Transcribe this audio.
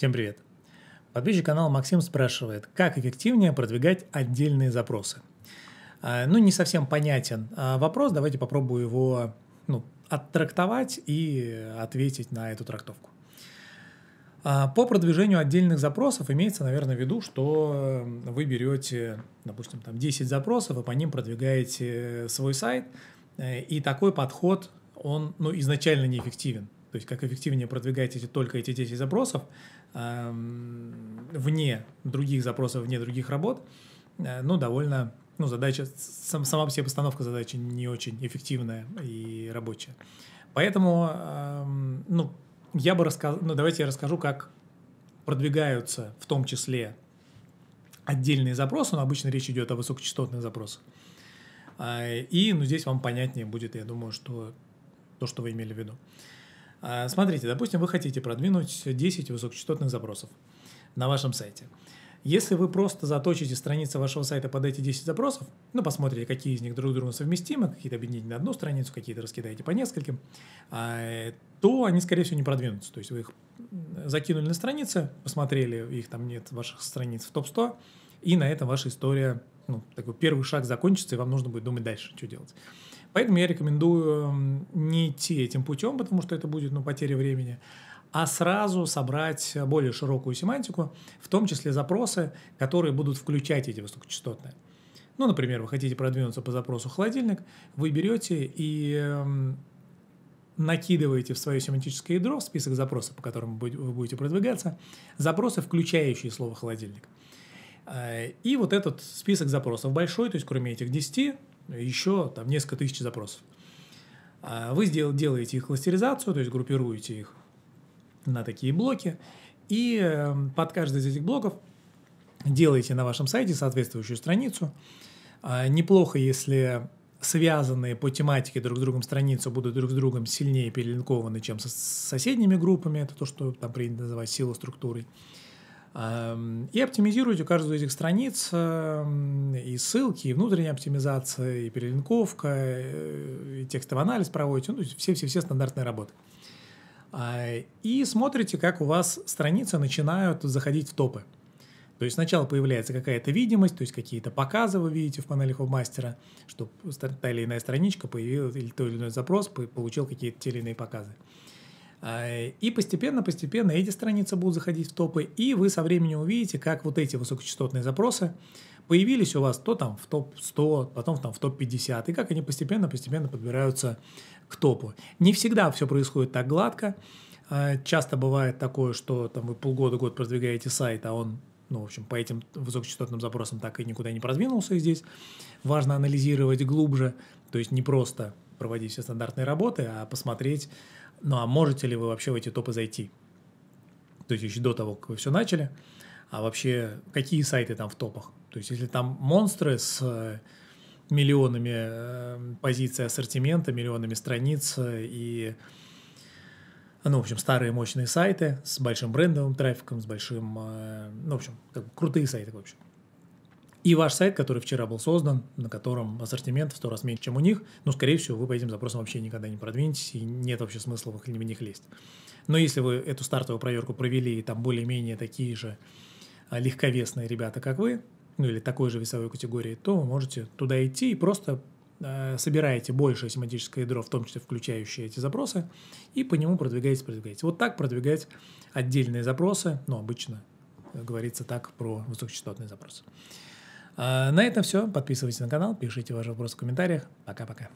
Всем привет! Подписчик канала Максим спрашивает, как эффективнее продвигать отдельные запросы. А, ну, не совсем понятен а, вопрос, давайте попробую его ну, оттрактовать и ответить на эту трактовку. А, по продвижению отдельных запросов имеется, наверное, в виду, что вы берете, допустим, там 10 запросов и по ним продвигаете свой сайт, э, и такой подход, он ну, изначально неэффективен то есть как эффективнее продвигать эти, только эти 10 запросов э, вне других запросов, вне других работ, э, ну, довольно, ну, задача, сам, сама по себе постановка задачи не очень эффективная и рабочая. Поэтому, э, ну, я бы рассказал, ну, давайте я расскажу, как продвигаются в том числе отдельные запросы, но обычно речь идет о высокочастотных запросах. Э, и, ну, здесь вам понятнее будет, я думаю, что то, что вы имели в виду. А, смотрите, допустим, вы хотите продвинуть 10 высокочастотных запросов на вашем сайте. Если вы просто заточите страницы вашего сайта под эти 10 запросов, ну, посмотрите, какие из них друг с другом совместимы, какие-то объедините на одну страницу, какие-то раскидаете по нескольким, а, то они, скорее всего, не продвинутся. То есть вы их закинули на страницы, посмотрели, их там нет, ваших страниц в топ-100, и на этом ваша история, ну, такой первый шаг закончится, и вам нужно будет думать дальше, что делать. Поэтому я рекомендую не идти этим путем, потому что это будет ну, потеря времени, а сразу собрать более широкую семантику, в том числе запросы, которые будут включать эти высокочастотные. Ну, например, вы хотите продвинуться по запросу холодильник, вы берете и накидываете в свое семантическое ядро, в список запросов, по которым вы будете продвигаться, запросы, включающие слово «холодильник». Э, и вот этот список запросов большой, то есть кроме этих 10, еще там несколько тысяч запросов. А вы сдел- делаете их кластеризацию, то есть группируете их на такие блоки, и эм, под каждый из этих блоков делаете на вашем сайте соответствующую страницу. А неплохо, если связанные по тематике друг с другом страницы будут друг с другом сильнее перелинкованы, чем с соседними группами. Это то, что там принято называть сила структурой. структурой. Эм, и оптимизируете каждую из этих страниц, эм, и ссылки, и внутренняя оптимизация, и перелинковка, э, и текстовый анализ проводите, ну, все-все-все стандартные работы. А, и смотрите, как у вас страницы начинают заходить в топы. То есть сначала появляется какая-то видимость, то есть какие-то показы вы видите в панели хобмастера, что та или иная страничка появилась, или то или иной запрос получил какие-то те или иные показы. Э, и постепенно-постепенно эти страницы будут заходить в топы, и вы со временем увидите, как вот эти высокочастотные запросы появились у вас то там в топ-100, потом там в топ-50, и как они постепенно-постепенно подбираются к топу. Не всегда все происходит так гладко. Э, часто бывает такое, что там вы полгода-год продвигаете сайт, а он ну, в общем, по этим высокочастотным запросам так и никуда не продвинулся. И здесь важно анализировать глубже, то есть не просто проводить все стандартные работы, а посмотреть, ну а можете ли вы вообще в эти топы зайти? То есть еще до того, как вы все начали. А вообще, какие сайты там в топах? То есть если там монстры с э, миллионами э, позиций ассортимента, миллионами страниц э, и ну, в общем, старые мощные сайты с большим брендовым трафиком, с большим, ну, в общем, как бы крутые сайты, в общем, и ваш сайт, который вчера был создан, на котором ассортимент в сто раз меньше, чем у них, ну, скорее всего, вы по этим запросам вообще никогда не продвинетесь, и нет вообще смысла в них лезть. Но если вы эту стартовую проверку провели, и там более-менее такие же а, легковесные ребята, как вы, ну или такой же весовой категории, то вы можете туда идти и просто э, собираете большее семантическое ядро, в том числе включающее эти запросы, и по нему продвигаете, продвигаете. Вот так продвигать отдельные запросы, но ну, обычно э, говорится так про высокочастотные запросы. А, на этом все. Подписывайтесь на канал, пишите ваши вопросы в комментариях. Пока-пока.